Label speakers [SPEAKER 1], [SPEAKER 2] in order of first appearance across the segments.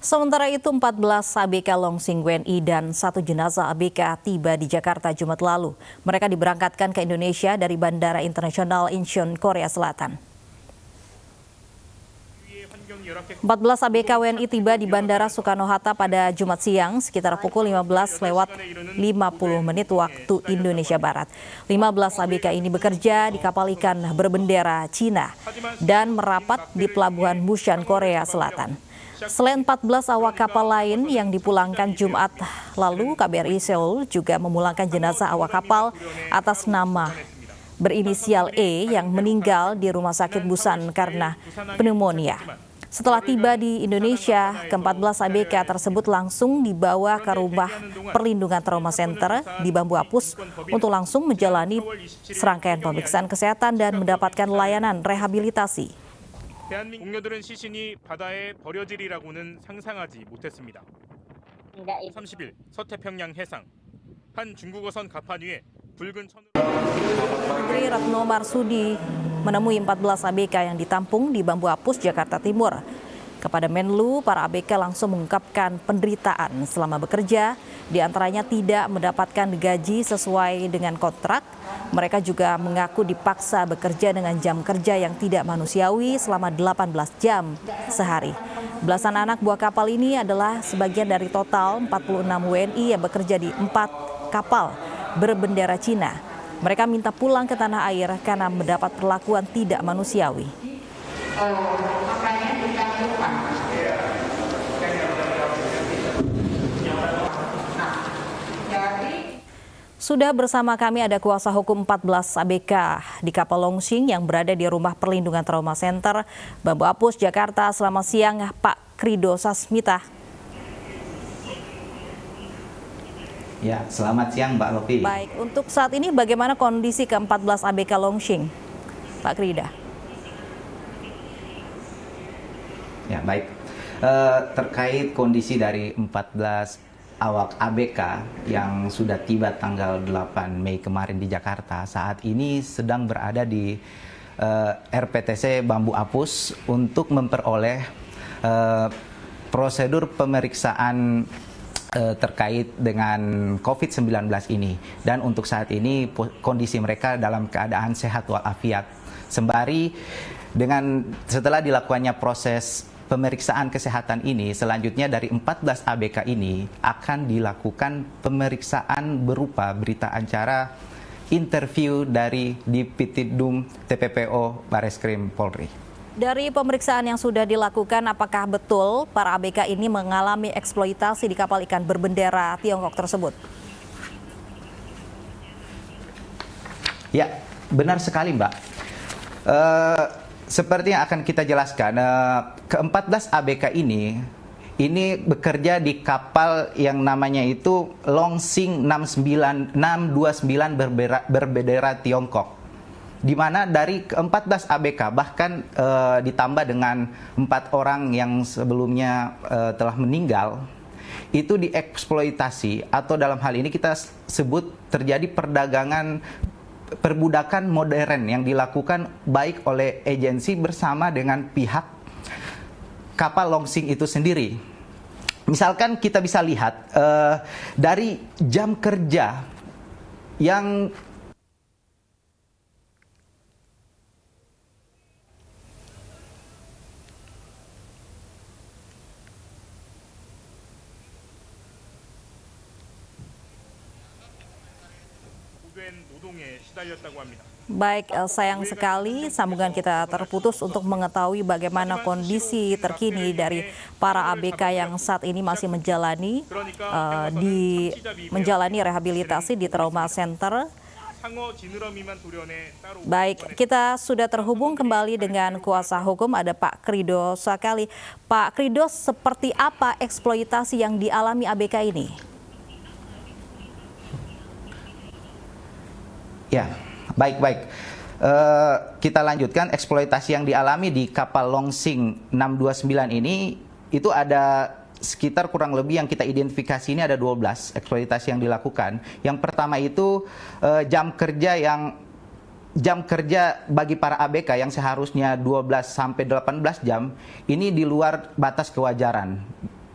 [SPEAKER 1] Sementara itu 14 ABK Long Singweni dan satu jenazah ABK tiba di Jakarta Jumat lalu. Mereka diberangkatkan ke Indonesia dari Bandara Internasional Incheon, Korea Selatan. 14 ABK WNI tiba di Bandara Soekarno-Hatta pada Jumat siang sekitar pukul 15 lewat 50 menit waktu Indonesia Barat. 15 ABK ini bekerja di kapal ikan berbendera Cina dan merapat di pelabuhan Busan, Korea Selatan. Selain 14 awak kapal lain yang dipulangkan Jumat lalu, KBRI Seoul juga memulangkan jenazah awak kapal atas nama berinisial E yang meninggal di Rumah Sakit Busan karena pneumonia. Setelah tiba di Indonesia, ke-14 ABK tersebut langsung dibawa ke rumah perlindungan trauma center di Bambu Apus untuk langsung menjalani serangkaian pemeriksaan kesehatan dan mendapatkan layanan rehabilitasi.
[SPEAKER 2] 대한민국 공녀들은 시신이 바다에 버려지리라고는 상상하지 못했습니다. 30일 서태평양 해상 한 중국어선 갑판 위에
[SPEAKER 1] 붉은 천으로 Putri Ratno Marsudi menemui 14 ABK yang ditampung di Bambu Apus, Jakarta Timur. Kepada Menlu, para ABK langsung mengungkapkan penderitaan selama bekerja, diantaranya tidak mendapatkan gaji sesuai dengan kontrak. Mereka juga mengaku dipaksa bekerja dengan jam kerja yang tidak manusiawi selama 18 jam sehari. Belasan anak buah kapal ini adalah sebagian dari total 46 WNI yang bekerja di empat kapal berbendera Cina. Mereka minta pulang ke tanah air karena mendapat perlakuan tidak manusiawi. Oh, Sudah bersama kami ada kuasa hukum 14 ABK di Kapal Longsing yang berada di Rumah Perlindungan Trauma Center Bambu Apus, Jakarta. Selamat siang Pak Krido Sasmita.
[SPEAKER 2] Ya, selamat siang Mbak Lopi. Baik,
[SPEAKER 1] untuk saat ini bagaimana kondisi ke-14 ABK Longsing, Pak Krida?
[SPEAKER 2] Ya, baik. Eh, terkait kondisi dari 14 awak ABK yang sudah tiba tanggal 8 Mei kemarin di Jakarta saat ini sedang berada di uh, eh, RPTC Bambu Apus untuk memperoleh uh, prosedur pemeriksaan uh, terkait dengan COVID-19 ini dan untuk saat ini kondisi mereka dalam keadaan sehat walafiat sembari dengan setelah dilakukannya proses pemeriksaan kesehatan ini selanjutnya dari 14 ABK ini akan dilakukan pemeriksaan berupa berita acara interview dari Dipitidum TPPO Bareskrim Polri.
[SPEAKER 1] Dari pemeriksaan yang sudah dilakukan, apakah betul para ABK ini mengalami eksploitasi di kapal ikan berbendera Tiongkok tersebut?
[SPEAKER 2] Ya, benar sekali Mbak. Uh, seperti yang akan kita jelaskan, eh, ke-14 ABK ini ini bekerja di kapal yang namanya itu Longsing 69 629 berbera, berbendera Tiongkok. Di mana dari ke-14 ABK bahkan e, ditambah dengan empat orang yang sebelumnya e, telah meninggal itu dieksploitasi atau dalam hal ini kita sebut terjadi perdagangan perbudakan modern yang dilakukan baik oleh agensi bersama dengan pihak kapal longsing itu sendiri. Misalkan kita bisa lihat uh, dari jam kerja yang
[SPEAKER 1] Baik eh, sayang sekali sambungan kita terputus untuk mengetahui bagaimana kondisi terkini dari para ABK yang saat ini masih menjalani uh, di menjalani rehabilitasi di trauma center. Baik, kita sudah terhubung kembali dengan kuasa hukum ada Pak Krido sekali. Pak Krido, seperti apa eksploitasi yang dialami ABK ini?
[SPEAKER 2] Ya, baik-baik. Uh, eh, kita lanjutkan eksploitasi yang dialami di kapal Longsing 629 ini itu ada sekitar kurang lebih yang kita identifikasi ini ada 12 eksploitasi yang dilakukan. Yang pertama itu uh, jam kerja yang jam kerja bagi para ABK yang seharusnya 12 sampai 18 jam ini di luar batas kewajaran.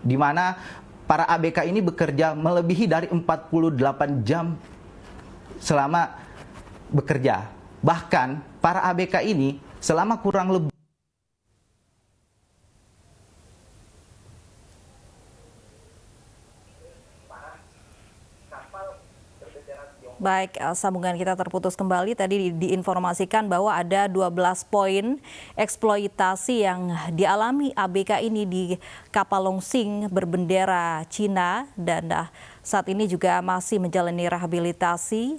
[SPEAKER 2] Di mana para ABK ini bekerja melebihi dari 48 jam selama bekerja. Bahkan para ABK ini selama kurang lebih
[SPEAKER 1] Baik, eh, sambungan kita terputus kembali. Tadi diinformasikan bahwa ada 12 poin eksploitasi yang dialami ABK ini di kapal Longsing berbendera Cina dan eh, saat ini juga masih menjalani rehabilitasi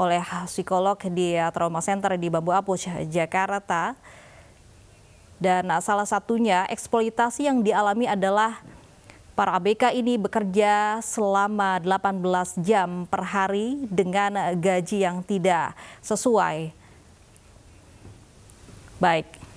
[SPEAKER 1] oleh psikolog di Trauma Center di Bambu Apus, Jakarta. Dan salah satunya eksploitasi yang dialami adalah para ABK ini bekerja selama 18 jam per hari dengan gaji yang tidak sesuai. Baik,